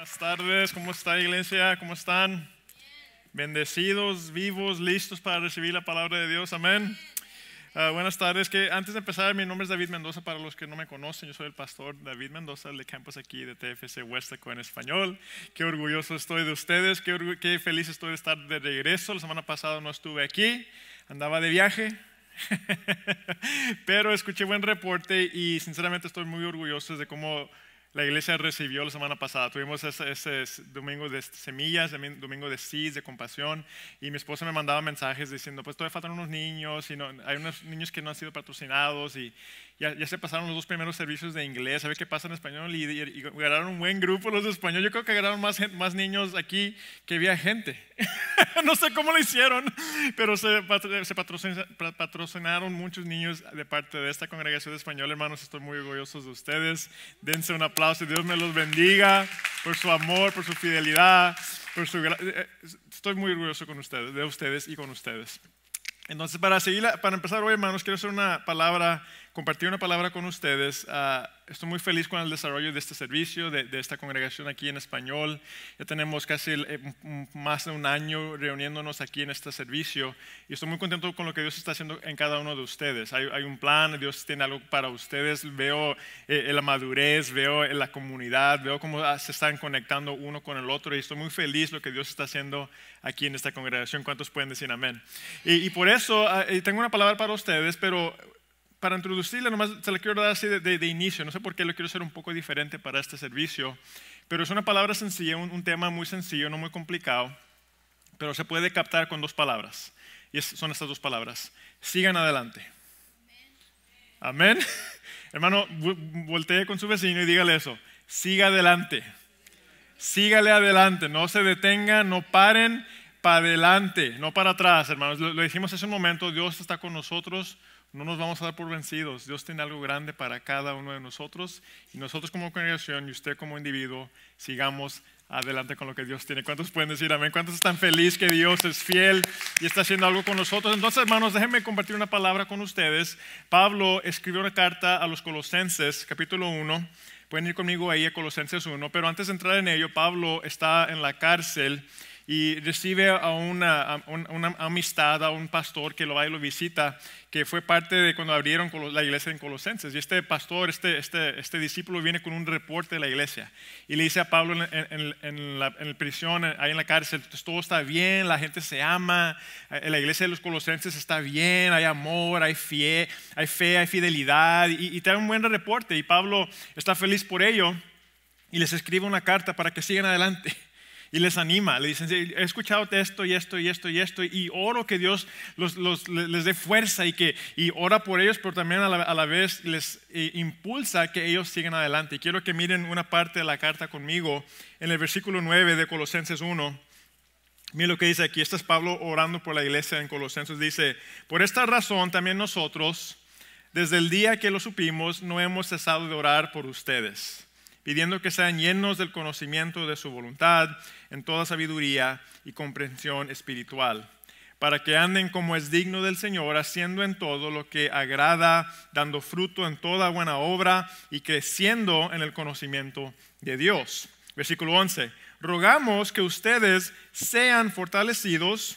Buenas tardes, ¿cómo está iglesia? ¿Cómo están? Bendecidos, vivos, listos para recibir la palabra de Dios, amén. Ah, buenas tardes, que antes de empezar, mi nombre es David Mendoza, para los que no me conocen, yo soy el pastor David Mendoza de campus aquí de TFC Westaco en español. Qué orgulloso estoy de ustedes, qué feliz estoy de estar de regreso. La semana pasada no estuve aquí, andaba de viaje, pero escuché buen reporte y sinceramente estoy muy orgulloso de cómo la iglesia recibió la semana pasada, tuvimos ese, domingo de semillas, domingo de cis, de compasión, y mi esposa me mandaba mensajes diciendo, pues todavía faltan unos niños, y hay unos niños que no han sido patrocinados, y, ya, se pasaron los dos primeros servicios de inglés, a ver qué pasa en español y, y, ganaron un buen grupo los de español. Yo creo que ganaron más, más niños aquí que había gente. no sé cómo lo hicieron, pero se, patrocinaron muchos niños de parte de esta congregación de español. Hermanos, estoy muy orgulloso de ustedes. Dense un aplauso. y Dios me los bendiga por su amor, por su fidelidad. Por su, eh, eh, estoy muy orgulloso con ustedes, de ustedes y con ustedes. Entonces, para, seguir, para empezar hoy, hermanos, quiero hacer una palabra compartir una palabra con ustedes. Ah, estoy muy feliz con el desarrollo de este servicio, de, esta congregación aquí en español. Ya tenemos casi eh, más de un año reuniéndonos aquí en este servicio y estoy muy contento con lo que Dios está haciendo en cada uno de ustedes. Hay, un plan, Dios tiene algo para ustedes. Veo eh, eh, la madurez, veo la comunidad, veo cómo ah, se están conectando uno con el otro y estoy muy feliz lo que Dios está haciendo aquí en esta congregación. ¿Cuántos pueden decir amén? Y, por eso ah, tengo una palabra para ustedes, pero para introducirle, nomás se la quiero dar así de, inicio. No sé por qué lo quiero hacer un poco diferente para este servicio, pero es una palabra sencilla, un, tema muy sencillo, no muy complicado, pero se puede captar con dos palabras. Y son estas dos palabras. Sigan adelante. Amén. Hermano, voltee con su vecino y dígale eso. Siga adelante. Sígale adelante. No se detengan, no paren para adelante, no para atrás, hermanos. Lo, lo dijimos hace un momento, Dios está con nosotros no nos vamos a dar por vencidos. Dios tiene algo grande para cada uno de nosotros. Y nosotros como congregación y usted como individuo, sigamos adelante con lo que Dios tiene. ¿Cuántos pueden decir amén? ¿Cuántos están felices que Dios es fiel y está haciendo algo con nosotros? Entonces, hermanos, déjenme compartir una palabra con ustedes. Pablo escribió una carta a los Colosenses, capítulo 1. Pueden ir conmigo ahí a Colosenses 1. Pero antes de entrar en ello, Pablo está en la cárcel y recibe a una, amistad, a un pastor que lo va y lo visita, que fue parte de cuando abrieron la iglesia en Colosenses. Y este pastor, este, este, este, discípulo viene con un reporte de la iglesia y le dice a Pablo en, la prisión, ahí en la cárcel, todo está bien, la gente se ama, eh, la iglesia de los Colosenses está bien, hay amor, hay, hay fe, hay fidelidad, y, y trae un buen reporte. Y Pablo está feliz por ello y les escribe una carta para que sigan adelante y les anima, le dicen, he escuchado esto y esto y esto y esto, y oro que Dios les dé fuerza y que y ora por ellos, pero también a la, vez les eh, impulsa que ellos sigan adelante. Y quiero que miren una parte de la carta conmigo en el versículo 9 de Colosenses 1. Miren lo que dice aquí, este es Pablo orando por la iglesia en Colosenses, dice, por esta razón también nosotros, desde el día que lo supimos, no hemos cesado de orar por ustedes, pidiendo que sean llenos del conocimiento de su voluntad en toda sabiduría y comprensión espiritual, para que anden como es digno del Señor, haciendo en todo lo que agrada, dando fruto en toda buena obra y creciendo en el conocimiento de Dios. Versículo 11. Rogamos que ustedes sean fortalecidos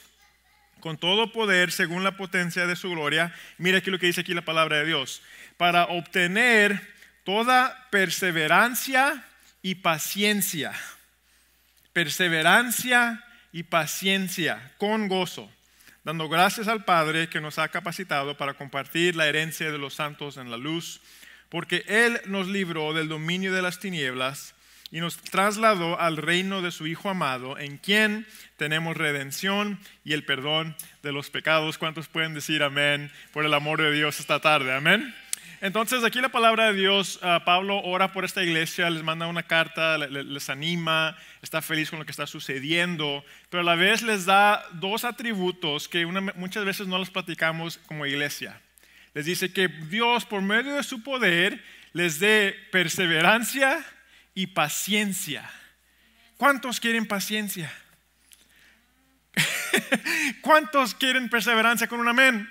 con todo poder según la potencia de su gloria. Mira aquí lo que dice aquí la palabra de Dios. Para obtener toda perseverancia y paciencia perseverancia y paciencia con gozo, dando gracias al Padre que nos ha capacitado para compartir la herencia de los santos en la luz, porque Él nos libró del dominio de las tinieblas y nos trasladó al reino de su Hijo amado, en quien tenemos redención y el perdón de los pecados. ¿Cuántos pueden decir amén por el amor de Dios esta tarde? Amén. Entonces aquí la palabra de Dios, ah, Pablo ora por esta iglesia, les manda una carta, les anima, está feliz con lo que está sucediendo, pero a la vez les da dos atributos que muchas veces no los platicamos como iglesia. Les dice que Dios por medio de su poder les dé perseverancia y paciencia. ¿Cuántos quieren paciencia? ¿Cuántos quieren perseverancia con un amén?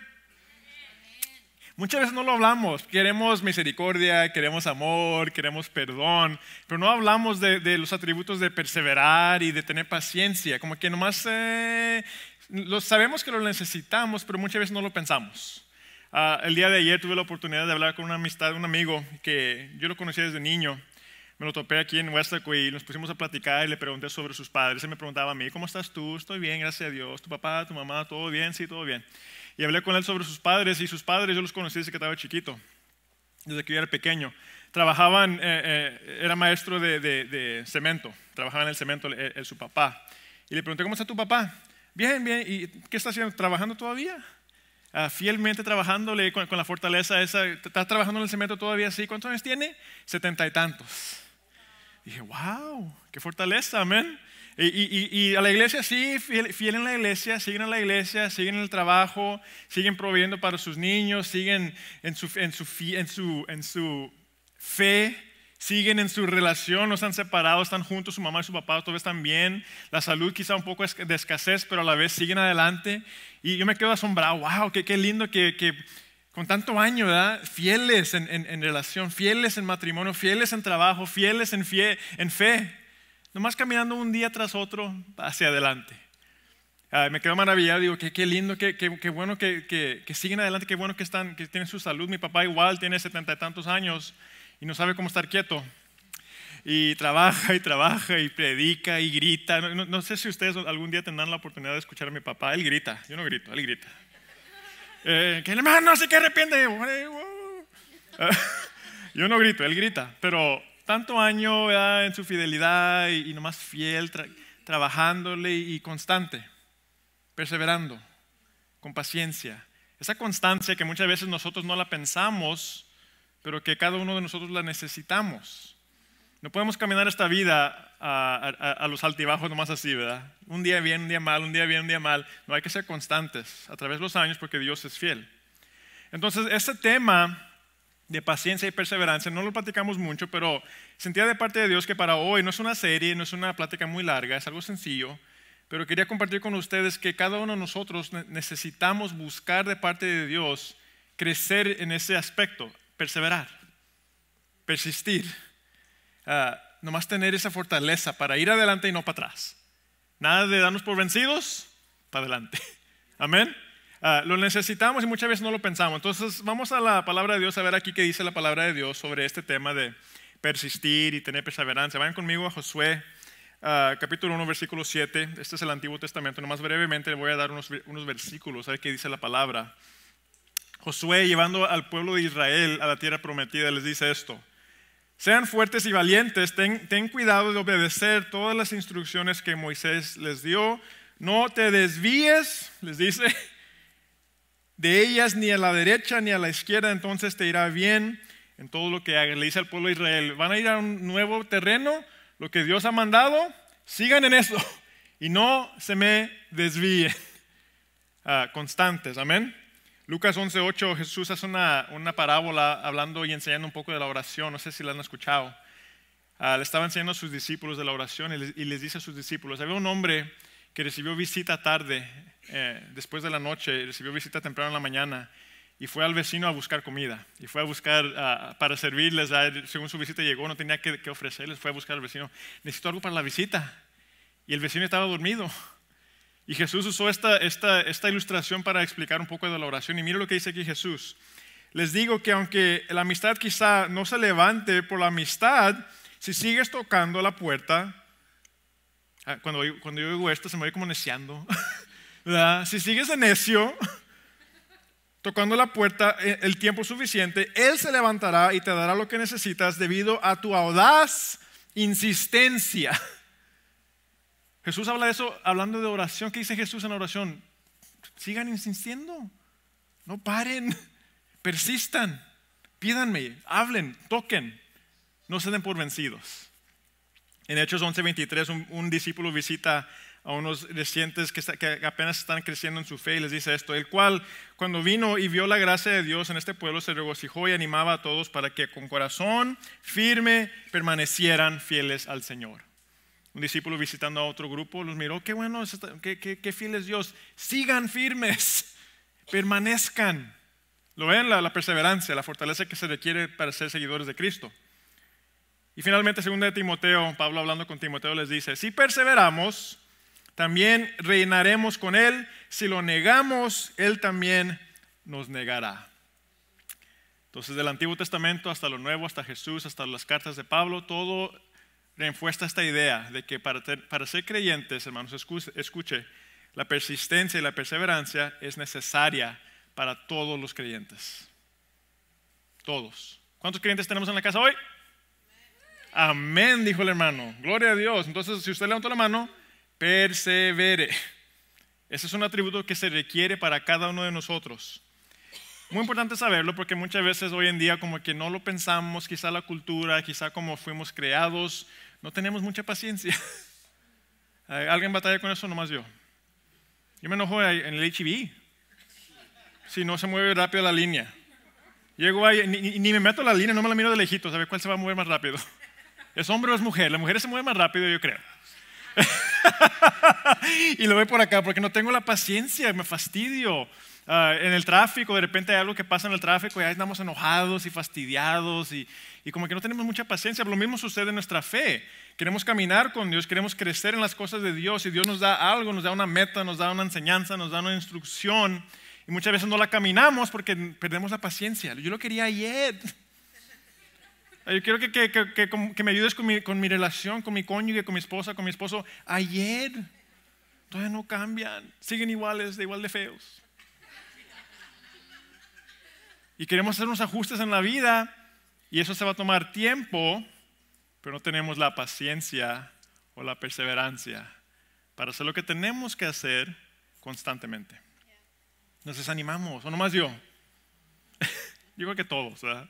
Muchas veces no lo hablamos. Queremos misericordia, queremos amor, queremos perdón, pero no hablamos de, los atributos de perseverar y de tener paciencia. Como que nomás eh, sabemos que lo necesitamos, pero muchas veces no lo pensamos. Ah, el día de ayer tuve la oportunidad de hablar con una amistad, un amigo que yo lo conocía desde niño. Me lo topé aquí en Westaco y nos pusimos a platicar y le pregunté sobre sus padres. Él me preguntaba a mí, ¿cómo estás tú? Estoy bien, gracias a Dios. ¿Tu papá, tu mamá, todo bien? Sí, todo bien y hablé con él sobre sus padres y sus padres yo los conocí desde que estaba chiquito, desde que yo era pequeño. Trabajaban, eh, eh, era maestro de, cemento, trabajaba en el cemento el, su papá. Y le pregunté, ¿cómo está tu papá? Bien, bien, ¿y qué está haciendo? ¿Trabajando todavía? Ah, fielmente trabajándole con, la fortaleza esa. ¿Estás trabajando en el cemento todavía? Sí, ¿cuántos años tiene? Setenta y tantos. dije, wow, qué fortaleza, amén. Y, a la iglesia, sí, fiel, en la iglesia, siguen en la iglesia, siguen en el trabajo, siguen proveyendo para sus niños, siguen en su, en su, en su, en su fe, siguen en su relación, no están separados, están juntos, su mamá y su papá todo está bien, la salud quizá un poco de escasez, pero a la vez siguen adelante. Y yo me quedo asombrado, wow, qué, qué lindo que, con tanto año, ¿verdad? Fieles en, en, relación, fieles en matrimonio, fieles en trabajo, fieles en, fie, en fe. Nomás caminando un día tras otro hacia adelante. me quedo maravillado, digo, qué, qué lindo, qué, bueno que, siguen adelante, qué bueno que, están, que tienen su salud. Mi papá igual tiene setenta y tantos años y no sabe cómo estar quieto. Y trabaja y trabaja y predica y grita. No, sé si ustedes algún día tendrán la oportunidad de escuchar a mi papá. Él grita, yo no grito, él grita. Eh, que el hermano se que arrepiente. yo no grito, él grita, pero tanto año en su fidelidad y, nomás fiel, trabajándole y, constante, perseverando, con paciencia. Esa constancia que muchas veces nosotros no la pensamos, pero que cada uno de nosotros la necesitamos. No podemos caminar esta vida a, a, los altibajos nomás así, ¿verdad? Un día bien, un día mal, un día bien, un día mal. No hay que ser constantes a través de los años porque Dios es fiel. Entonces, este tema de paciencia y perseverancia. No lo platicamos mucho, pero sentía de parte de Dios que para hoy no es una serie, no es una plática muy larga, es algo sencillo, pero quería compartir con ustedes que cada uno de nosotros necesitamos buscar de parte de Dios crecer en ese aspecto, perseverar, persistir, ah, nomás tener esa fortaleza para ir adelante y no para atrás. Nada de darnos por vencidos, para adelante. Amén. Ah, lo necesitamos y muchas veces no lo pensamos. Entonces vamos a la palabra de Dios a ver aquí qué dice la palabra de Dios sobre este tema de persistir y tener perseverancia. Vayan conmigo a Josué ah, capítulo 1 versículo 7. Este es el Antiguo Testamento. Nomás brevemente le voy a dar unos, unos versículos a ver qué dice la palabra. Josué llevando al pueblo de Israel a la tierra prometida les dice esto. Sean fuertes y valientes, ten, ten, cuidado de obedecer todas las instrucciones que Moisés les dio. No te desvíes, les dice, de ellas ni a la derecha ni a la izquierda, entonces te irá bien en todo lo que Le dice al pueblo de Israel, van a ir a un nuevo terreno, lo que Dios ha mandado, sigan en eso y no se me desvíen. Ah, constantes, amén. Lucas 11:8, Jesús hace una, una, parábola hablando y enseñando un poco de la oración, no sé si la han escuchado. Ah, le estaba enseñando a sus discípulos de la oración y les dice a sus discípulos, había un hombre que recibió visita tarde eh, después de la noche, recibió visita temprano en la mañana y fue al vecino a buscar comida. Y fue a buscar para servirles. según su visita llegó, no tenía que, ofrecerles. Fue a buscar al vecino. Necesito algo para la visita. Y el vecino estaba dormido. Y Jesús usó esta, esta, esta ilustración para explicar un poco de la oración. Y mira lo que dice aquí Jesús. Les digo que aunque la amistad quizá no se levante por la amistad, si sigues tocando la puerta, ah, cuando, cuando yo digo esto se me ve como neceando. Si sigues de necio, tocando la puerta eh, el tiempo suficiente, Él se levantará y te dará lo que necesitas debido a tu audaz insistencia. Jesús habla de eso hablando de oración. ¿Qué dice Jesús en oración? Sigan insistiendo, no paren, persistan, pídanme, hablen, toquen, no se den por vencidos. En Hechos 11:23 un, un discípulo visita a unos recientes que, apenas están creciendo en su fe y les dice esto, el cual cuando vino y vio la gracia de Dios en este pueblo se regocijó y animaba a todos para que con corazón firme permanecieran fieles al Señor. Un discípulo visitando a otro grupo los miró, qué bueno, qué, qué, fiel es Dios, sigan firmes, permanezcan. Lo ven la, la perseverancia, la fortaleza que se requiere para ser seguidores de Cristo. Y finalmente, según de Timoteo, Pablo hablando con Timoteo les dice, si perseveramos, también reinaremos con Él. Si lo negamos, Él también nos negará. Entonces, del Antiguo Testamento hasta lo Nuevo, hasta Jesús, hasta las cartas de Pablo, todo reenfuesta esta idea de que para, ser creyentes, hermanos, escuche, escuche, la persistencia y la perseverancia es necesaria para todos los creyentes. Todos. ¿Cuántos creyentes tenemos en la casa hoy? Amén, dijo el hermano. Gloria a Dios. Entonces, si usted levantó la mano, persevere. Ese es un atributo que se requiere para cada uno de nosotros. Muy importante saberlo porque muchas veces hoy en día como que no lo pensamos, quizá la cultura, quizá como fuimos creados, no tenemos mucha paciencia. Eh, ¿Alguien batalla con eso? Nomás yo. Yo me enojo en el HIV. Si no se mueve rápido la línea. Llego ahí, ni, ni me meto la línea, no me la miro de lejito, a ver cuál se va a mover más rápido. ¿Es hombre o es mujer? La mujer se mueve más rápido, yo creo. y lo ve por acá porque no tengo la paciencia, me fastidio. Ah, en el tráfico, de repente hay algo que pasa en el tráfico y ahí estamos enojados y fastidiados y, y como que no tenemos mucha paciencia. Lo mismo sucede en nuestra fe. Queremos caminar con Dios, queremos crecer en las cosas de Dios y Dios nos da algo, nos da una meta, nos da una enseñanza, nos da una instrucción y muchas veces no la caminamos porque perdemos la paciencia. Yo lo quería ayer, yo quiero que, me ayudes con mi, relación, con mi cónyuge, con mi esposa, con mi esposo. Ayer todavía no cambian, siguen iguales, de igual de feos. Y queremos hacer unos ajustes en la vida y eso se va a tomar tiempo, pero no tenemos la paciencia o la perseverancia para hacer lo que tenemos que hacer constantemente. Nos desanimamos, o no más yo. yo creo que todos, ¿verdad?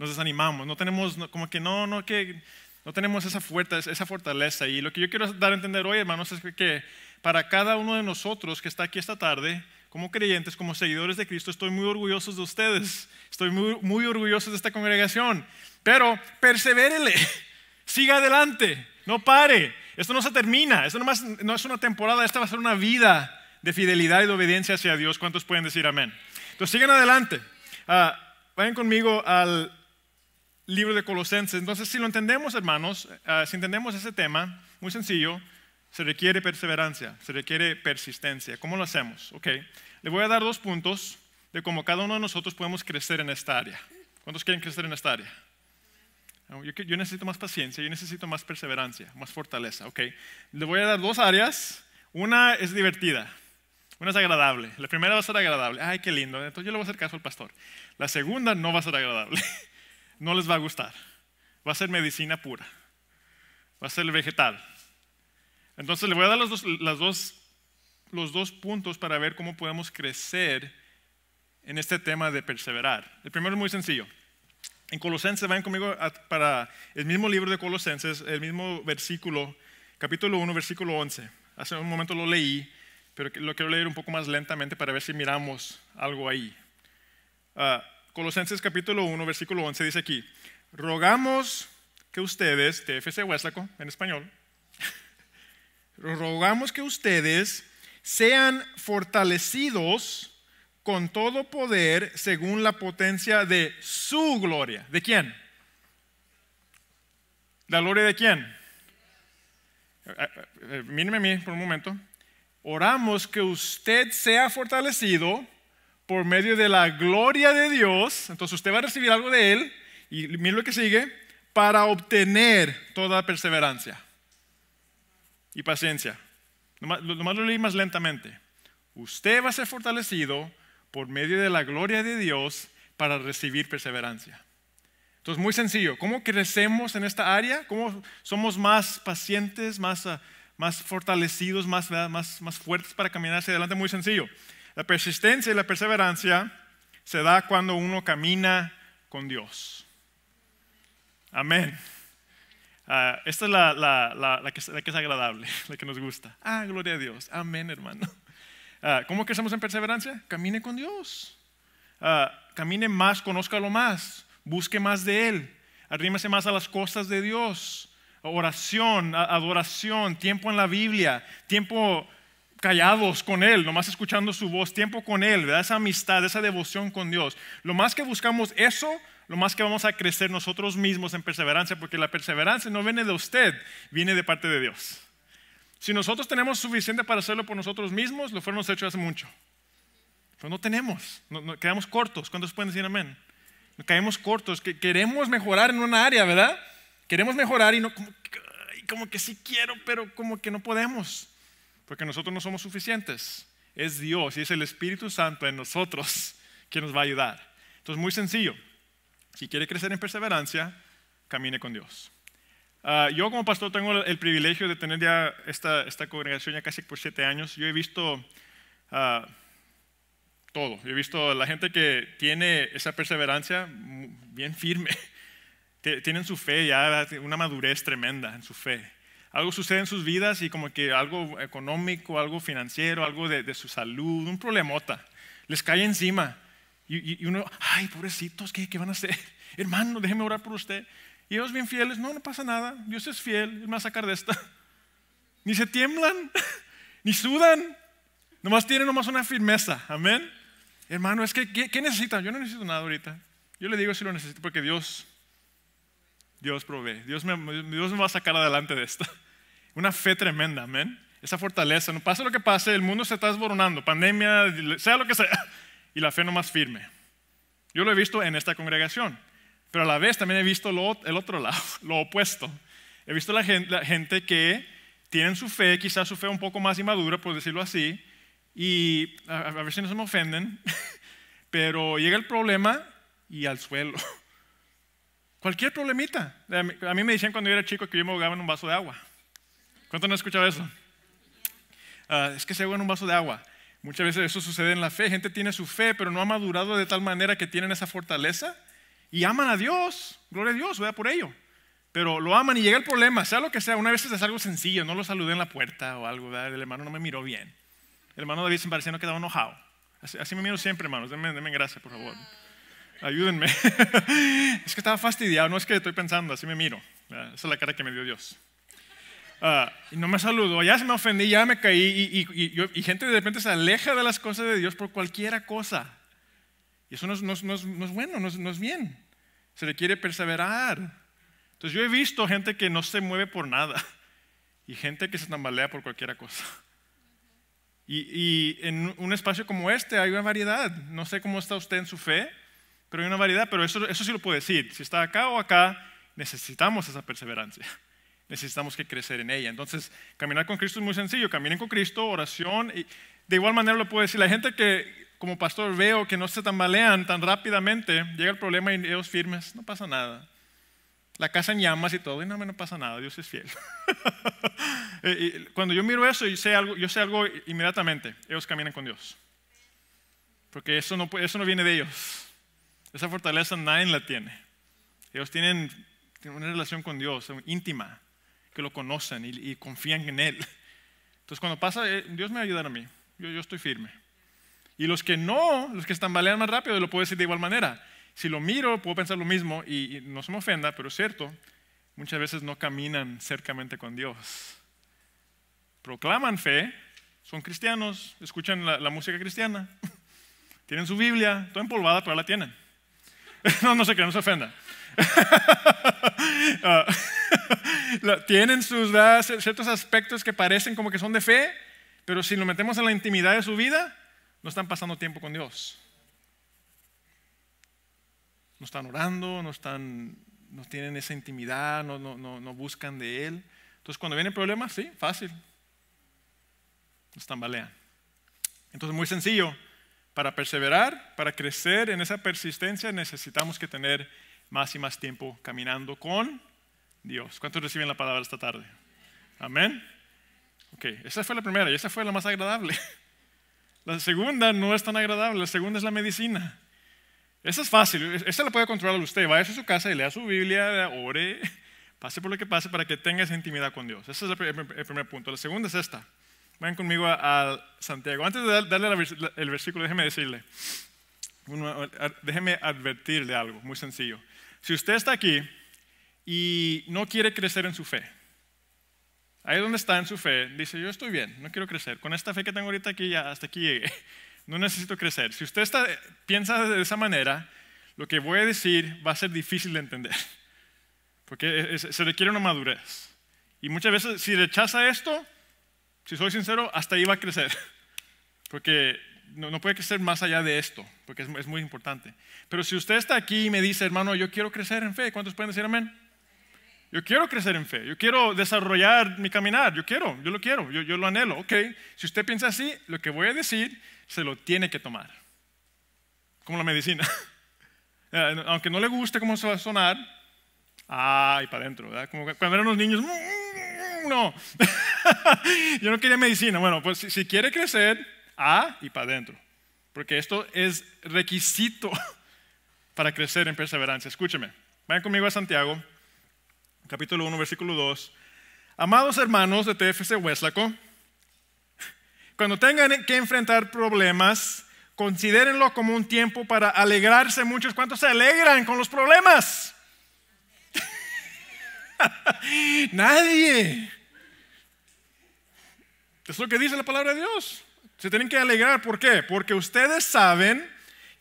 nos desanimamos, no tenemos, como que no, no, que no tenemos esa, fuerza, esa fortaleza. Y lo que yo quiero dar a entender hoy, hermanos, es que para cada uno de nosotros que está aquí esta tarde, como creyentes, como seguidores de Cristo, estoy muy orgulloso de ustedes. Estoy muy, muy orgulloso de esta congregación. Pero persevérele, siga adelante, no pare. Esto no se termina, esto no es una temporada, esta va a ser una vida de fidelidad y de obediencia hacia Dios. ¿Cuántos pueden decir amén? Entonces sigan adelante. Ah, vayan conmigo al libro de Colosenses. Entonces, si lo entendemos, hermanos, eh, si entendemos ese tema, muy sencillo, se requiere perseverancia, se requiere persistencia. ¿Cómo lo hacemos? Ok, le voy a dar dos puntos de cómo cada uno de nosotros podemos crecer en esta área. ¿Cuántos quieren crecer en esta área? Ah, yo, yo necesito más paciencia, yo necesito más perseverancia, más fortaleza. Ok, le voy a dar dos áreas. Una es divertida, una es agradable. La primera va a ser agradable. Ay, qué lindo. Entonces yo le voy a hacer caso al pastor. La segunda no va a ser agradable. no les va a gustar. Va a ser medicina pura. Va a ser vegetal. Entonces le voy a dar los dos, los dos puntos para ver cómo podemos crecer en este tema de perseverar. El primero es muy sencillo. En Colosenses, vayan conmigo para el mismo libro de Colosenses, el mismo versículo, capítulo 1, versículo 11. Hace un momento lo leí, pero lo quiero leer un poco más lentamente para ver si miramos algo ahí. Ah, Colosenses capítulo 1, versículo 11 dice aquí, rogamos que ustedes, TFC en español, rogamos que ustedes sean fortalecidos con todo poder según la potencia de su gloria. ¿De quién? ¿La gloria de quién? Mírenme a mí por un momento. Oramos que usted sea fortalecido por medio de la gloria de Dios, entonces usted va a recibir algo de Él, y mire lo que sigue, para obtener toda perseverancia y paciencia. Nomás, lo leí más lentamente. Usted va a ser fortalecido por medio de la gloria de Dios para recibir perseverancia. Entonces, muy sencillo, ¿cómo crecemos en esta área? ¿Cómo somos más pacientes, más, ah, más fortalecidos, más, ah, más, más fuertes para caminar hacia adelante? Muy sencillo. La persistencia y la perseverancia se da cuando uno camina con Dios. Amén. Ah, esta es la, que, es agradable, la que nos gusta. Ah, gloria a Dios. Amén, hermano. Ah, ¿Cómo crecemos en perseverancia? Camine con Dios. Ah, camine más, conózcalo más, busque más de Él, arrímese más a las cosas de Dios. Oración, adoración, tiempo en la Biblia, tiempo callados con Él, nomás escuchando su voz, tiempo con Él, ¿verdad? esa amistad, esa devoción con Dios. Lo más que buscamos eso, lo más que vamos a crecer nosotros mismos en perseverancia, porque la perseverancia no viene de usted, viene de parte de Dios. Si nosotros tenemos suficiente para hacerlo por nosotros mismos, lo fuéramos hecho hace mucho. Pero no tenemos, quedamos cortos. ¿Cuántos pueden decir amén? Nos caemos cortos, queremos mejorar en una área, ¿verdad? Queremos mejorar y no como que sí quiero, pero como que no podemos porque nosotros no somos suficientes. Es Dios y es el Espíritu Santo en nosotros que nos va a ayudar. Entonces, muy sencillo. Si quiere crecer en perseverancia, camine con Dios. Ah, yo como pastor tengo el privilegio de tener ya esta, esta congregación ya casi por siete años. Yo he visto ah, todo. he visto la gente que tiene esa perseverancia bien firme. Tienen su fe ya, una madurez tremenda en su fe algo sucede en sus vidas y como que algo económico, algo financiero, algo de, su salud, un problemota, les cae encima. Y, uno, ay, pobrecitos, ¿qué, ¿qué, van a hacer? Hermano, déjeme orar por usted. Y ellos bien fieles, no, no pasa nada, Dios es fiel, Él me va a sacar de esta. Ni se tiemblan, ni sudan, nomás tienen nomás una firmeza, amén. Hermano, es que, ¿qué, qué Yo no necesito nada ahorita. Yo le digo si lo necesito porque Dios Dios provee, Dios me, va a sacar adelante de esto Una fe tremenda, amén. Esa fortaleza, no pase lo que pase, el mundo se está desboronando, pandemia, sea lo que sea, y la fe no más firme. Yo lo he visto en esta congregación, pero a la vez también he visto el otro lado, lo opuesto. He visto la gente, que tienen su fe, quizás su fe un poco más inmadura, por decirlo así, y a, a ver si no se me ofenden, pero llega el problema y al suelo. Cualquier problemita. A mí me decían cuando yo era chico que yo me ahogaba en un vaso de agua. ¿Cuánto no he escuchado eso? Ah, es que se ahoga en un vaso de agua. Muchas veces eso sucede en la fe. Gente tiene su fe, pero no ha madurado de tal manera que tienen esa fortaleza y aman a Dios. Gloria a Dios, vea por ello. Pero lo aman y llega el problema, sea lo que sea. Una vez es algo sencillo, no lo saludé en la puerta o algo, el hermano no me miró bien. El hermano David se parecía no quedaba enojado. Así, me miro siempre, hermanos. Denme, denme gracias, por favor ayúdenme. es que estaba fastidiado, no es que estoy pensando, así me miro. Esa es la cara que me dio Dios. Ah, y no me saludó, ya se me ofendí, ya me caí. Y, gente de repente se aleja de las cosas de Dios por cualquiera cosa. Y eso no es, bueno, no es, bien. Se requiere perseverar. Entonces yo he visto gente que no se mueve por nada y gente que se tambalea por cualquiera cosa. Y, en un espacio como este hay una variedad. No sé cómo está usted en su fe, pero hay una variedad, pero eso, eso sí lo puedo decir. Si está acá o acá, necesitamos esa perseverancia. Necesitamos que crecer en ella. Entonces, caminar con Cristo es muy sencillo. Caminen con Cristo, oración. Y de igual manera lo puedo decir. La gente que como pastor veo que no se tambalean tan rápidamente, llega el problema y ellos firmes, no pasa nada. La casa en llamas y todo, y no, no pasa nada, Dios es fiel. Eh, cuando yo miro eso, y sé algo, yo sé algo inmediatamente, ellos caminan con Dios. Porque eso no, eso no viene de ellos, esa fortaleza nadie la tiene. Ellos tienen, una relación con Dios íntima, que lo conocen y, confían en Él. Entonces cuando pasa, eh, Dios me va a ayudar a mí, yo, estoy firme. Y los que no, los que están estambalean más rápido, lo puedo decir de igual manera. Si lo miro, puedo pensar lo mismo y, no se me ofenda, pero es cierto, muchas veces no caminan cercamente con Dios. Proclaman fe, son cristianos, escuchan la, música cristiana, tienen su Biblia, toda empolvada, pero la tienen. no, no sé qué, no se ofenda. Ah. tienen ciertos aspectos que parecen como que son de fe, pero si lo metemos en la intimidad de su vida, no están pasando tiempo con Dios. No están orando, no, están, no tienen esa intimidad, no, buscan de Él. Entonces cuando viene el problema, sí, fácil. Nos tambalean. Entonces muy sencillo, para perseverar, para crecer en esa persistencia, necesitamos que tener más y más tiempo caminando con Dios. ¿Cuántos reciben la palabra esta tarde? Amén. Ok, esa fue la primera y esa fue la más agradable. La segunda no es tan agradable, la segunda es la medicina. Esa es fácil, e-, esa la puede controlar usted. Vaya a su casa y lea su Biblia, ore, pase por lo que pase para que tenga esa intimidad con Dios. Ese es el primer punto. La segunda es esta. Vayan conmigo al Santiago. Antes de darle el versículo, déjeme decirle, déjeme advertirle algo muy sencillo. Si usted está aquí y no quiere crecer en su fe, ahí donde está en su fe, dice, yo estoy bien, no quiero crecer. Con esta fe que tengo ahorita aquí, ya hasta aquí llegué. No necesito crecer. Si usted está, piensa de esa manera, lo que voy a decir va a ser difícil de entender. Porque se requiere una madurez. Y muchas veces, si rechaza esto, si soy sincero, hasta ahí va a crecer. Porque no, puede crecer más allá de esto, porque es, muy importante. Pero si usted está aquí y me dice, hermano, yo quiero crecer en fe, ¿cuántos pueden decir amén? Yo quiero crecer en fe, yo quiero desarrollar mi caminar, yo quiero, yo lo quiero, yo, lo anhelo. Ok, si usted piensa así, lo que voy a decir se lo tiene que tomar. Como la medicina. Eh, aunque no le guste cómo se va a sonar, ay, para adentro, ¿verdad? Como cuando eran los niños, no. Yo no quería medicina. Bueno, pues si, quiere crecer, a y para adentro. Porque esto es requisito para crecer en perseverancia. Escúcheme. Vayan conmigo a Santiago, capítulo 1, versículo 2. Amados hermanos de TFC Hueslaco, cuando tengan que enfrentar problemas, considérenlo como un tiempo para alegrarse. Muchos, ¿cuántos se alegran con los problemas? Nadie. Es lo que dice la palabra de Dios. Se tienen que alegrar. ¿Por qué? Porque ustedes saben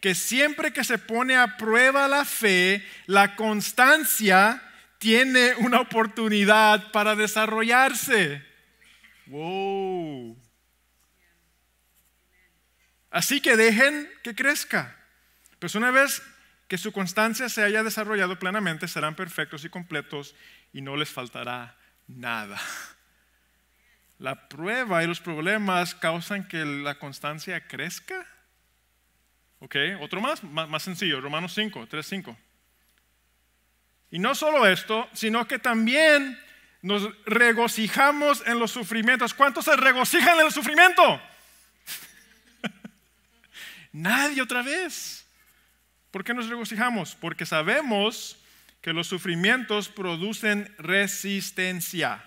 que siempre que se pone a prueba la fe, la constancia tiene una oportunidad para desarrollarse. Wow. Así que dejen que crezca. Pues una vez que su constancia se haya desarrollado plenamente, serán perfectos y completos y no les faltará nada. La prueba y los problemas causan que la constancia crezca. ¿Ok? Otro más, más, sencillo, Romanos 5, 3, 5. Y no solo esto, sino que también nos regocijamos en los sufrimientos. ¿Cuántos se regocijan en el sufrimiento? Nadie otra vez. ¿Por qué nos regocijamos? Porque sabemos que los sufrimientos producen resistencia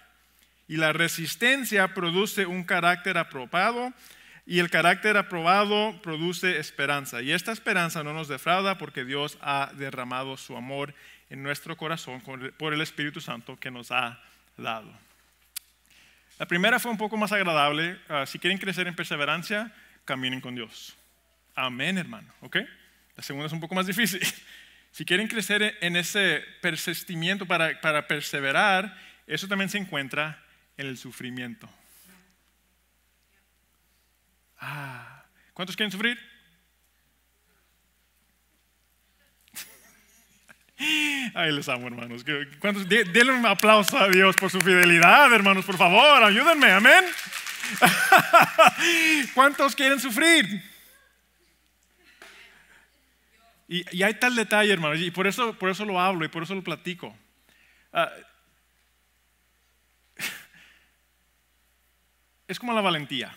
y la resistencia produce un carácter aprobado y el carácter aprobado produce esperanza. Y esta esperanza no nos defrauda porque Dios ha derramado su amor en nuestro corazón por el Espíritu Santo que nos ha dado. La primera fue un poco más agradable. Ah, si quieren crecer en perseverancia, caminen con Dios. Amén, hermano. ¿Ok? La segunda es un poco más difícil. Si quieren crecer e-, en ese persistimiento para, perseverar, eso también se encuentra en el sufrimiento. Ah, ¿Cuántos quieren sufrir? Ahí les amo, hermanos. Denle un aplauso a Dios por su fidelidad, hermanos, por favor, ayúdenme, amén. ¿Cuántos quieren sufrir? Y, hay tal detalle, hermano, y por eso, por eso lo hablo y por eso lo platico. Ah, es como la valentía.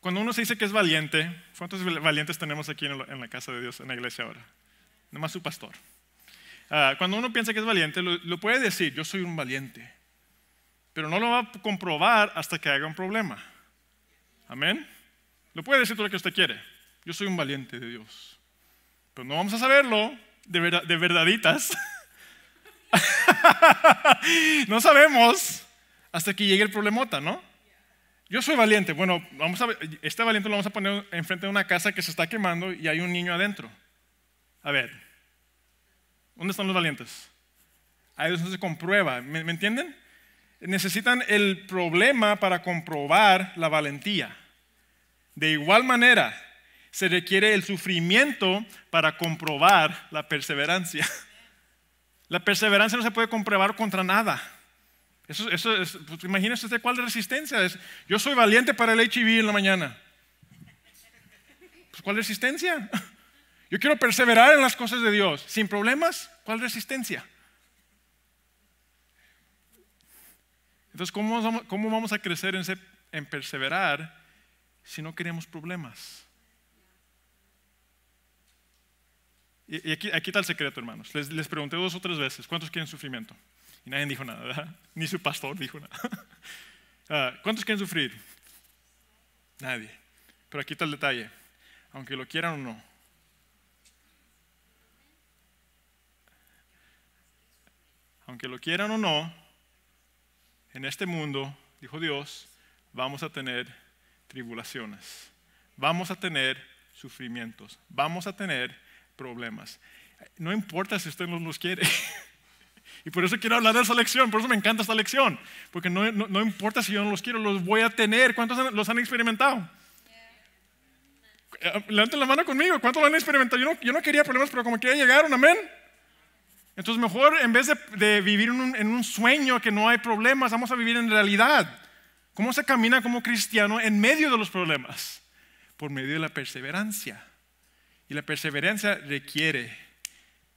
Cuando uno se dice que es valiente, ¿cuántos valientes tenemos aquí en la casa de Dios, en la iglesia ahora? Nomás su pastor. Ah, cuando uno piensa que es valiente, lo, puede decir, yo soy un valiente, pero no lo va a comprobar hasta que haga un problema. Amén. Lo puede decir todo lo que usted quiere, yo soy un valiente de Dios. Pero no vamos a saberlo de, verdaditas. no sabemos hasta que llegue el problemota, ¿no? Yo soy valiente. Bueno, vamos a este valiente lo vamos a poner enfrente de una casa que se está quemando y hay un niño adentro. A ver, ¿dónde están los valientes? Ahí eso se comprueba, ¿me entienden? Necesitan el problema para comprobar la valentía. De igual manera, se requiere el sufrimiento para comprobar la perseverancia. La perseverancia no se puede comprobar contra nada. Eso, eso es, pues, usted cuál resistencia es. Yo soy valiente para el HIV en la mañana. Pues, ¿Cuál resistencia? Yo quiero perseverar en las cosas de Dios. Sin problemas, ¿cuál resistencia? Entonces, ¿cómo, vamos a crecer en, en perseverar si no queremos problemas? Y, aquí, aquí, está el secreto, hermanos. Les, les pregunté dos o tres veces, ¿cuántos quieren sufrimiento? Y nadie dijo nada, ¿verdad? Ni su pastor dijo nada. Ah, ¿Cuántos quieren sufrir? Nadie. Pero aquí está el detalle. Aunque lo quieran o no. Aunque lo quieran o no, en este mundo, dijo Dios, vamos a tener tribulaciones. Vamos a tener sufrimientos. Vamos a tener problemas. No importa si usted no los quiere. Y por eso quiero hablar de esa lección, por eso me encanta esta lección, porque no, importa si yo no los quiero, los voy a tener. ¿Cuántos los han experimentado? Eh, levanten la mano conmigo, ¿cuántos lo han experimentado? Yo no, quería problemas, pero como quería llegaron, amén. Entonces mejor en vez de, vivir en un, en un, sueño que no hay problemas, vamos a vivir en realidad. ¿Cómo se camina como cristiano en medio de los problemas? Por medio de la perseverancia. Y la perseverancia requiere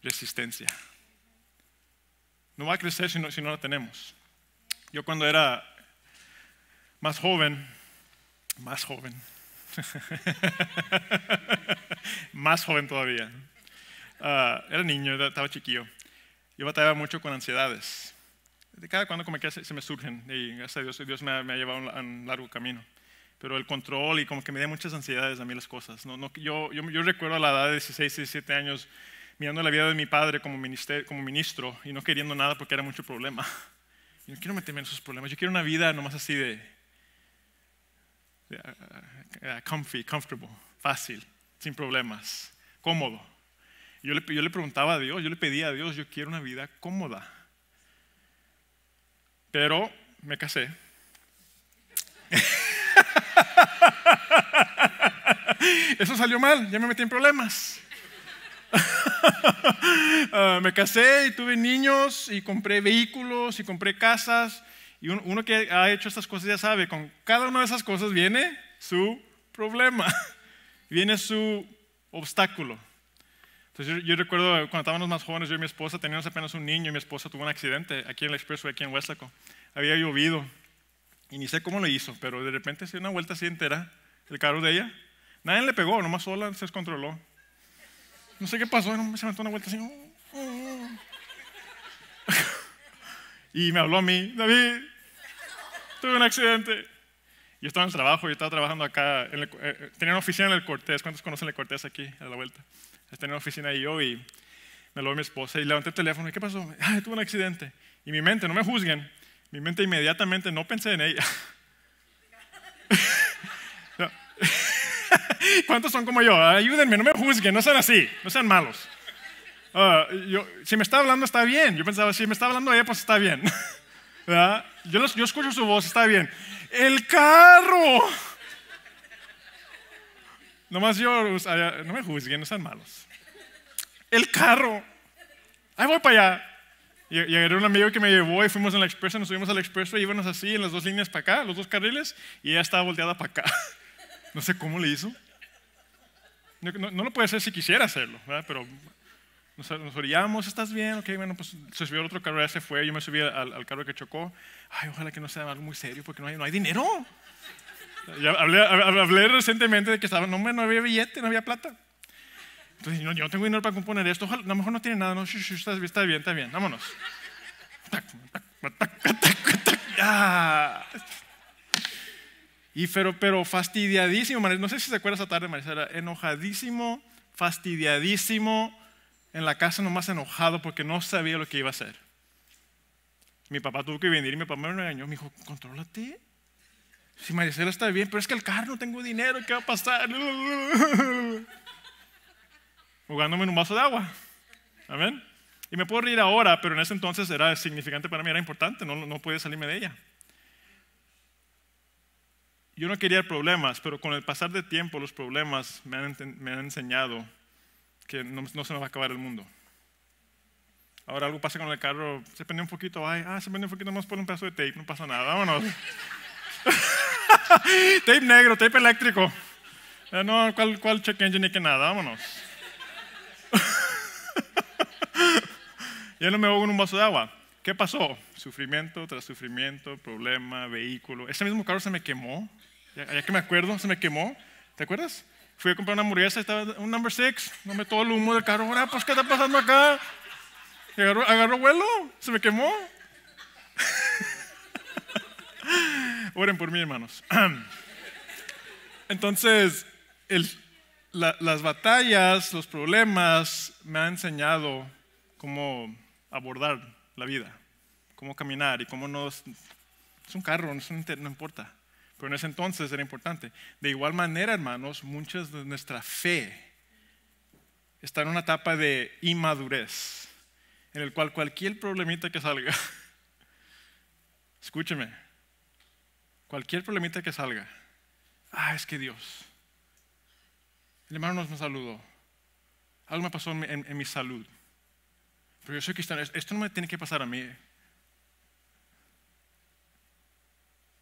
resistencia. No va a crecer si no, si la tenemos. Yo cuando era más joven, más joven, más joven todavía, ah, era niño, estaba chiquillo, yo batallaba mucho con ansiedades. De cada cuando como que se, me surgen y gracias a Dios, Dios me, me ha llevado a un largo camino pero el control y como que me da muchas ansiedades a mí las cosas. No, no, yo, yo, yo, recuerdo a la edad de 16, 17 años mirando la vida de mi padre como, ministerio, como ministro y no queriendo nada porque era mucho problema. Yo no quiero meterme en esos problemas, yo quiero una vida nomás así de, eh, comfy, comfortable, fácil, sin problemas, cómodo. Yo le, yo le preguntaba a Dios, yo le pedía a Dios, yo quiero una vida cómoda. Pero me casé. Eso salió mal, ya me metí en problemas. Ah, me casé y tuve niños y compré vehículos y compré casas. Y uno, que ha hecho estas cosas ya sabe, con cada una de esas cosas viene su problema, viene su obstáculo. Entonces yo, recuerdo cuando estábamos más jóvenes, yo y mi esposa teníamos apenas un niño y mi esposa tuvo un accidente aquí en el expreso, aquí en Huesaco. Había llovido y ni sé cómo lo hizo, pero de repente se dio una vuelta así entera, el carro de ella. Nadie le pegó, nomás sola se descontroló. No sé qué pasó, se levantó una vuelta así. y me habló a mí, David, tuve un accidente. Yo estaba en el trabajo, yo estaba trabajando acá, eh, eh, tenía una oficina en el Cortés, ¿cuántos conocen el Cortés aquí, a la vuelta? Tenía una oficina ahí yo y me lo habló mi esposa y levanté el teléfono y ¿qué pasó? Ah, tuve un accidente. Y mi mente, no me juzguen, mi mente inmediatamente no pensé en ella. ¿Cuántos son como yo? Ayúdenme, no me juzguen, no sean así, no sean malos. Ah, si me está hablando, está bien. Yo pensaba, si me está hablando ella, pues está bien. Yo, los, yo escucho su voz, está bien. ¡El carro! Nomás yo, no me juzguen, no sean malos. ¡El carro! Ahí voy para allá. Y era un amigo que me llevó y fuimos en la expresa, nos subimos al expreso y íbamos así, en las dos líneas para acá, los dos carriles, y ella estaba volteada para acá. No sé cómo le hizo. No, no lo puede hacer si quisiera hacerlo, pero nos, nos, orillamos, ¿estás bien? Ok, bueno, pues se subió al otro carro, ya se fue, yo me subí al, al, carro que chocó. Ay, ojalá que no sea algo muy serio porque no hay, no hay dinero. Ya hablé, hablé, recientemente de que estaba, no, no había billete, no había plata. Entonces, no, yo no tengo dinero para componer esto, a lo mejor no tiene nada, no, está, bien, está bien, vámonos. Y pero, pero fastidiadísimo, no sé si se acuerda esa tarde, Marisela, enojadísimo, fastidiadísimo, en la casa nomás enojado porque no sabía lo que iba a hacer. Mi papá tuvo que venir y mi papá me engañó, me dijo, contrólate. Si Marisela está bien, pero es que el carro no tengo dinero, ¿qué va a pasar? jugándome en un vaso de agua. Amén. Y me puedo reír ahora, pero en ese entonces era significante para mí, era importante, no, no podía salirme de ella. Yo no quería problemas, pero con el pasar de tiempo los problemas me han, me han enseñado que no, se nos va a acabar el mundo. Ahora algo pasa con el carro, se prende un poquito, ay, ah, se prende un poquito más por un pedazo de tape, no pasa nada, vámonos. tape negro, tape eléctrico. Eh, no, ¿cuál, cuál check engine ni que nada? Vámonos ya no me ahogo en un vaso de agua. ¿Qué pasó? Sufrimiento tras sufrimiento, problema, vehículo. Ese mismo carro se me quemó. Ya, que me acuerdo, se me quemó. ¿Te acuerdas? Fui a comprar una hamburguesa, estaba un number six, me todo el humo del carro. pues, ¿qué está pasando acá? vuelo, se me quemó. Oren por mí, hermanos. Entonces, el, las batallas, los problemas me han enseñado cómo abordar la vida, cómo caminar y cómo no... Es un carro, no, no importa. Pero en ese entonces era importante. De igual manera, hermanos, muchas de nuestra fe está en una etapa de inmadurez, en el cual cualquier problemita que salga, escúcheme, cualquier problemita que salga, ah, es que Dios, el hermano nos saludó. Algo me pasó en, mi salud. Pero yo soy cristiano. Esto no me tiene que pasar a mí.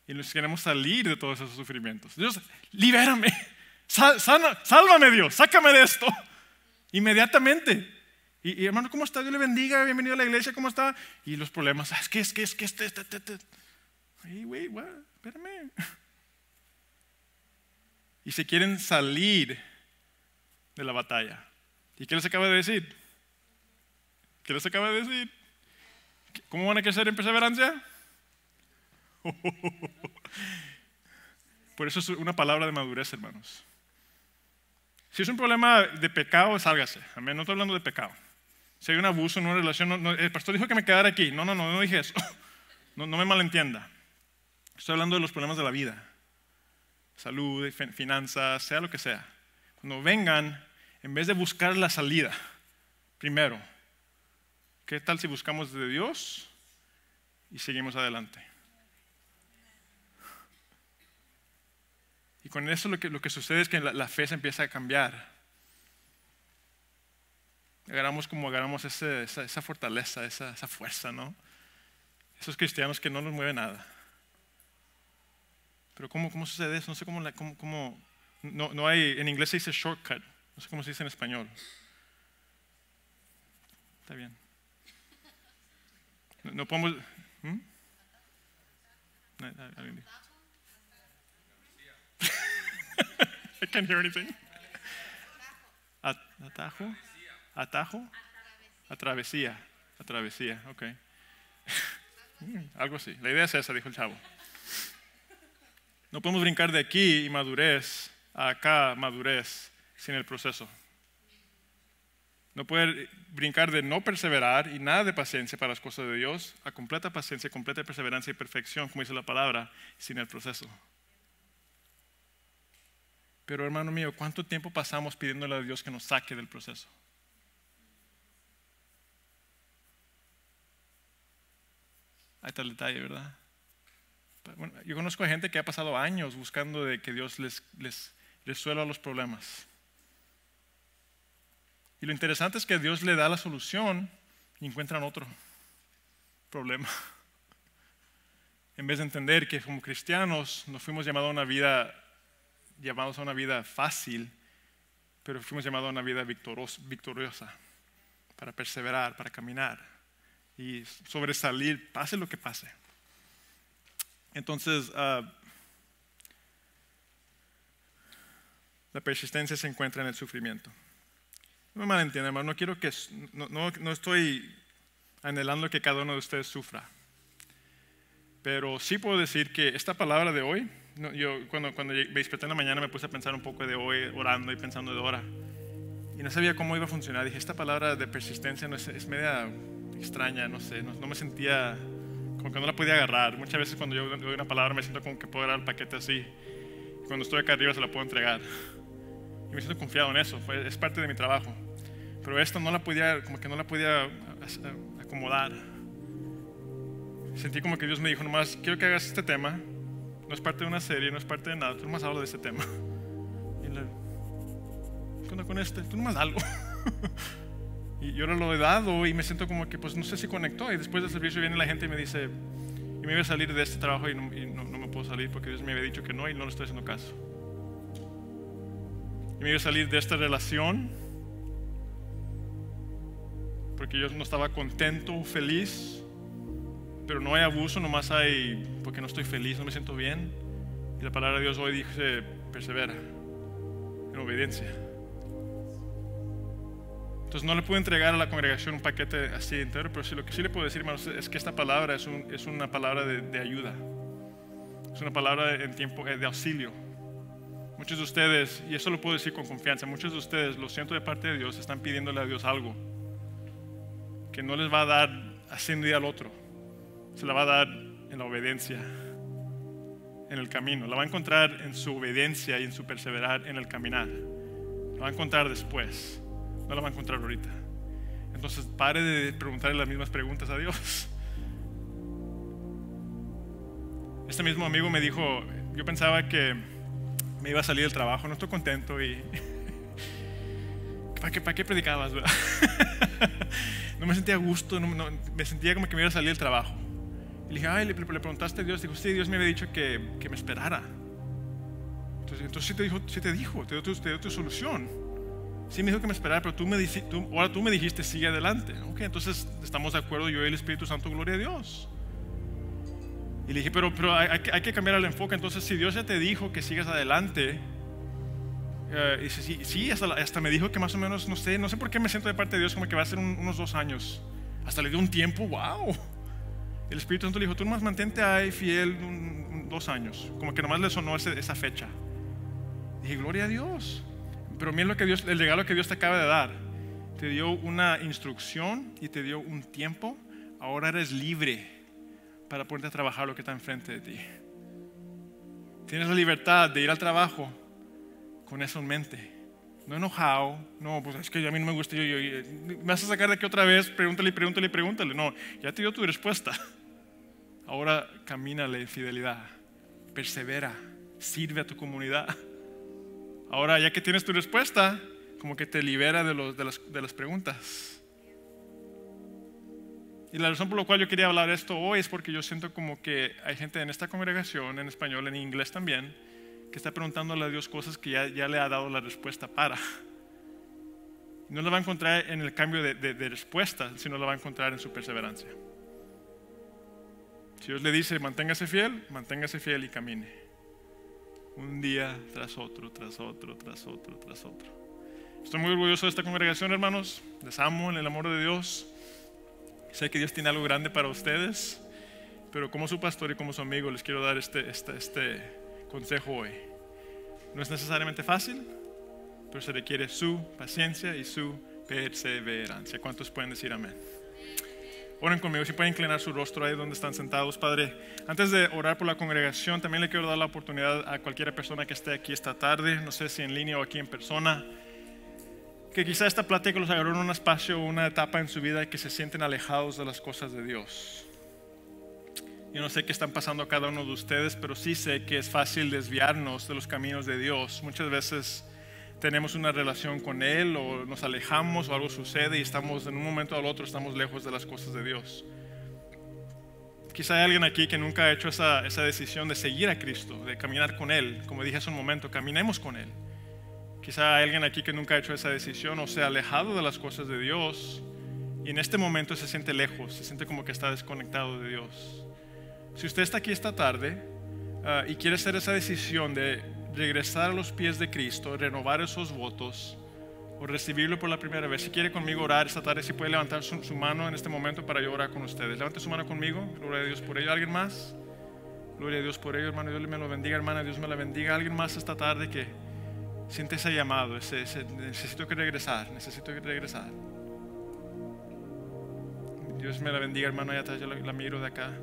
Y nos queremos salir de todos esos sufrimientos. Dios, libérame. sana, sálvame Dios. Sácame de esto. Inmediatamente. Y, hermano, ¿cómo está? Dios le bendiga, bienvenido a la iglesia, ¿cómo está? Y los problemas, ah, es que, es que, es que, este, este, este. wait, Espérame. Y se quieren salir de la batalla. ¿Y qué les acaba de decir? ¿Qué les acaba de decir? ¿Cómo van a crecer en perseverancia? Por eso es una palabra de madurez, hermanos. Si es un problema de pecado, sálgase. No estoy hablando de pecado. Si hay un abuso en una relación, el pastor dijo que me quedara aquí. No, no, no, no dije eso. No, no me malentienda. Estoy hablando de los problemas de la vida. Salud, finanzas, sea lo que sea. Cuando vengan, en vez de buscar la salida, primero, ¿qué tal si buscamos de Dios y seguimos adelante? Y con eso lo que, sucede es que la, fe se empieza a cambiar. Agarramos como agarramos esa, fortaleza, esa, fuerza, ¿no? Esos cristianos que no nos mueve nada. Pero ¿cómo, cómo sucede eso? No sé cómo, cómo, no, no, hay, en inglés se dice shortcut. No sé cómo se dice en español. Está bien. No, podemos... ¿hmm? I can't hear anything. Atajo. Atajo. Atravesía. Atravesía, A ok. Mm, algo así. La idea es esa, dijo el chavo. No podemos brincar de aquí y madurez a acá madurez sin el proceso. No poder brincar de no perseverar y nada de paciencia para las cosas de Dios a completa paciencia, completa perseverancia y perfección, como dice la palabra, sin el proceso. Pero hermano mío, ¿cuánto tiempo pasamos pidiéndole a Dios que nos saque del proceso? hay tal detalle, ¿verdad? yo conozco a gente que ha pasado años buscando de que Dios les, les resuelva los problemas. Y lo interesante es que Dios le da la solución y encuentran otro problema. En vez de entender que como cristianos nos fuimos llamados a una vida, a una vida fácil, pero fuimos llamados a una vida victoriosa, para perseverar, para caminar y sobresalir, pase lo que pase. Entonces, ah, la persistencia se encuentra en el sufrimiento me malentiendan, no quiero que, no, estoy anhelando que cada uno de ustedes sufra. Pero sí puedo decir que esta palabra de hoy, yo cuando, cuando me desperté en la mañana me puse a pensar un poco de hoy, orando y pensando de ahora. Y no sabía cómo iba a funcionar. Dije, esta palabra de persistencia no es, media extraña, no sé, no, me sentía como que no la podía agarrar. Muchas veces cuando yo doy una palabra me siento como que puedo agarrar el paquete así. Y cuando estoy acá arriba se la puedo entregar. Y me siento confiado en eso, es parte de mi trabajo pero esta no la podía, como que no la podía acomodar. Sentí como que Dios me dijo, nomás quiero que hagas este tema, no es parte de una serie, no es parte de nada, tú nomás hablas de este tema. Y ¿qué con este? Tú nomás algo. y yo lo he dado y me siento como que, pues no sé si conectó. Y después del servicio viene la gente y me dice, y me voy a salir de este trabajo y no, me puedo salir porque Dios me había dicho que no y no le estoy haciendo caso. Y me iba a salir de esta relación porque yo no estaba contento, feliz, pero no hay abuso, nomás hay, porque no estoy feliz, no me siento bien. Y la palabra de Dios hoy dice, persevera, en obediencia. Entonces no le puedo entregar a la congregación un paquete así entero, pero sí, lo que sí le puedo decir, hermanos, es que esta palabra es, una palabra de, de, ayuda. Es una palabra en tiempo eh, de auxilio. Muchos de ustedes, y eso lo puedo decir con confianza, muchos de ustedes, lo siento de parte de Dios, están pidiéndole a Dios algo no les va a dar día al otro, se la va a dar en la obediencia, en el camino, la va a encontrar en su obediencia y en su perseverar en el caminar, la va a encontrar después, no la va a encontrar ahorita. Entonces pare de preguntarle las mismas preguntas a Dios. Este mismo amigo me dijo, yo pensaba que me iba a salir del trabajo, no estoy contento y ¿para qué, para qué predicabas? no me sentía a gusto, no, me sentía como que me iba a salir del trabajo. Y le dije, ay, le, preguntaste a Dios, dijo, sí, Dios me había dicho que, me esperara. Entonces, sí, te dijo, sí te dijo, te dio, tu, solución. Sí me dijo que me esperara, pero tú me, tú, ahora tú me dijiste, sigue adelante. Ok, entonces estamos de acuerdo, yo y el Espíritu Santo, gloria a Dios. Y le dije, pero, pero hay, hay, que cambiar el enfoque. Entonces, si Dios ya te dijo que sigas adelante, eh, sí, hasta, me dijo que más o menos, no sé, no sé por qué me siento de parte de Dios, como que va a ser unos dos años. Hasta le dio un tiempo, wow. El Espíritu Santo le dijo, tú nomás mantente ahí fiel dos años. Como que nomás le sonó esa fecha. dije, gloria a Dios. Pero mira lo que Dios, el regalo que Dios te acaba de dar. Te dio una instrucción y te dio un tiempo. Ahora eres libre para ponerte a trabajar lo que está enfrente de ti. Tienes la libertad de ir al trabajo, con eso en mente. No enojado, no, pues es que a mí no me gusta, yo, me vas a sacar de aquí otra vez, pregúntale, pregúntale, pregúntale. No, ya te dio tu respuesta. Ahora camina la fidelidad, persevera, sirve a tu comunidad. Ahora ya que tienes tu respuesta, como que te libera de, de, las, de las preguntas. Y la razón por la cual yo quería hablar esto hoy es porque yo siento como que hay gente en esta congregación, en español, en inglés también, que está preguntándole a Dios cosas que ya, le ha dado la respuesta para. No la va a encontrar en el cambio de, de, respuesta, sino la va a encontrar en su perseverancia. Si Dios le dice, manténgase fiel, manténgase fiel y camine. Un día tras otro, tras otro, tras otro, tras otro. Estoy muy orgulloso de esta congregación, hermanos. Les amo en el amor de Dios. Sé que Dios tiene algo grande para ustedes, pero como su pastor y como su amigo les quiero dar este, este, este consejo hoy. No es necesariamente fácil, pero se requiere su paciencia y su perseverancia. ¿Cuántos pueden decir amén? Oren conmigo, si pueden inclinar su rostro ahí donde están sentados, Padre. Antes de orar por la congregación, también le quiero dar la oportunidad a cualquier persona que esté aquí esta tarde, no sé si en línea o aquí en persona, que quizá esta plática los agarró en un espacio o una etapa en su vida que se sienten alejados de las cosas de Dios. Yo no sé qué están pasando cada uno de ustedes, pero sí sé que es fácil desviarnos de los caminos de Dios. Muchas veces tenemos una relación con Él o nos alejamos o algo sucede y estamos en un momento al otro, estamos lejos de las cosas de Dios. Quizá hay alguien aquí que nunca ha hecho esa, esa decisión de seguir a Cristo, de caminar con Él. Como dije hace un momento, caminemos con Él. Quizá hay alguien aquí que nunca ha hecho esa decisión o se ha alejado de las cosas de Dios y en este momento se siente lejos, se siente como que está desconectado de Dios. Si usted está aquí esta tarde ah, y quiere hacer esa decisión de regresar a los pies de Cristo, renovar esos votos o recibirlo por la primera vez, si quiere conmigo orar esta tarde, si puede levantar su, mano en este momento para yo orar con ustedes. Levante su mano conmigo. Gloria a Dios por ello. ¿Alguien más? Gloria a Dios por ello, hermano. Dios me lo bendiga, hermana. Dios me la bendiga. ¿Alguien más esta tarde que siente ese llamado? Ese, necesito que regresar. Necesito que regresar. Dios me la bendiga, hermano. Ya atrás yo la miro de acá.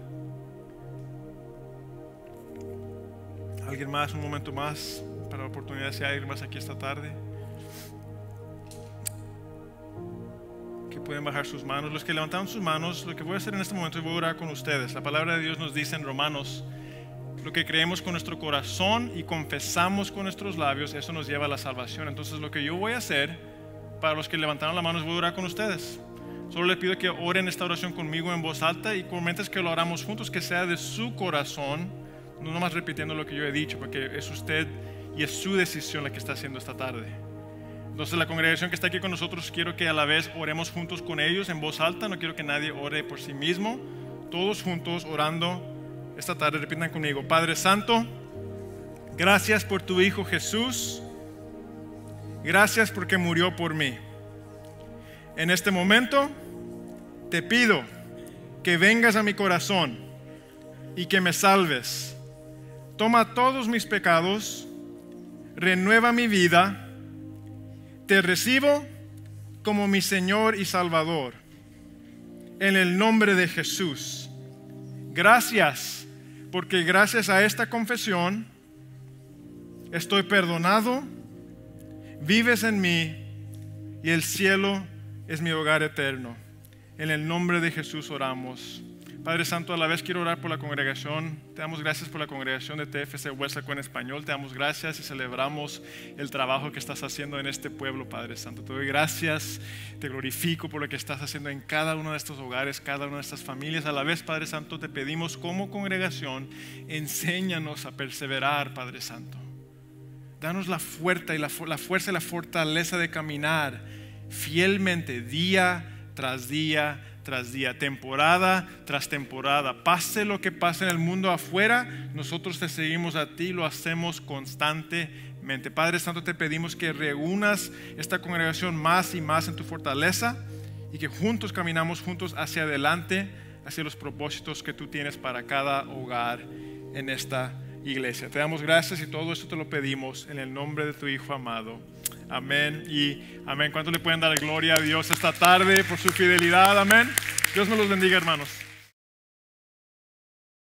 ¿Alguien más? Un momento más para la oportunidad de hay alguien más aquí esta tarde. Que pueden bajar sus manos. Los que levantaron sus manos, lo que voy a hacer en este momento es voy a orar con ustedes. La palabra de Dios nos dice en Romanos, lo que creemos con nuestro corazón y confesamos con nuestros labios, eso nos lleva a la salvación. Entonces lo que yo voy a hacer, para los que levantaron la mano, voy a orar con ustedes. Solo les pido que oren esta oración conmigo en voz alta y comentes que lo oramos juntos, que sea de su corazón no nomás repitiendo lo que yo he dicho, porque es usted y es su decisión la que está haciendo esta tarde. Entonces la congregación que está aquí con nosotros quiero que a la vez oremos juntos con ellos en voz alta, no quiero que nadie ore por sí mismo, todos juntos orando esta tarde, repitan conmigo, Padre Santo, gracias por tu Hijo Jesús, gracias porque murió por mí. En este momento te pido que vengas a mi corazón y que me salves toma todos mis pecados, renueva mi vida, te recibo como mi Señor y Salvador, en el nombre de Jesús. Gracias, porque gracias a esta confesión estoy perdonado, vives en mí y el cielo es mi hogar eterno. En el nombre de Jesús oramos. Padre Santo, a la vez quiero orar por la congregación. Te damos gracias por la congregación de TFC Huesaco en español. Te damos gracias y celebramos el trabajo que estás haciendo en este pueblo, Padre Santo. Te doy gracias, te glorifico por lo que estás haciendo en cada uno de estos hogares, cada una de estas familias. A la vez, Padre Santo, te pedimos como congregación, enséñanos a perseverar, Padre Santo. Danos la fuerza y la fuerza y la fortaleza de caminar fielmente día tras día tras día, temporada tras temporada. Pase lo que pase en el mundo afuera, nosotros te seguimos a ti, lo hacemos constantemente. Padre Santo, te pedimos que reúnas esta congregación más y más en tu fortaleza y que juntos caminamos juntos hacia adelante, hacia los propósitos que tú tienes para cada hogar en esta iglesia. Te damos gracias y todo esto te lo pedimos en el nombre de tu Hijo amado. Amén y amén. ¿Cuánto le pueden dar gloria a Dios esta tarde por su fidelidad? Amén. Dios me los bendiga, hermanos.